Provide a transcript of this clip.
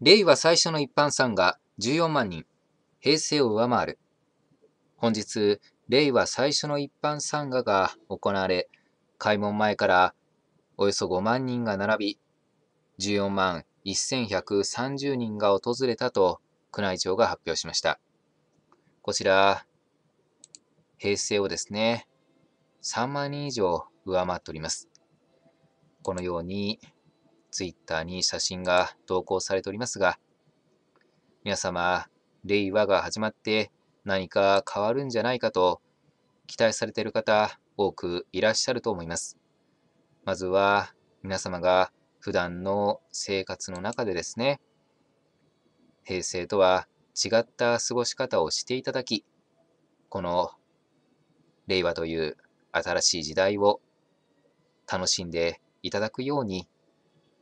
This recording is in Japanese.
令和最初の一般参賀14万人、平成を上回る。本日、令和最初の一般参賀が行われ、開門前からおよそ5万人が並び、14万1130人が訪れたと宮内庁が発表しました。こちら、平成をですね、3万人以上上回っております。このように、ツイッターに写真が投稿されておりますが、皆様、令和が始まって何か変わるんじゃないかと期待されている方、多くいらっしゃると思います。まずは、皆様が普段の生活の中でですね、平成とは違った過ごし方をしていただき、この令和という新しい時代を楽しんでいただくように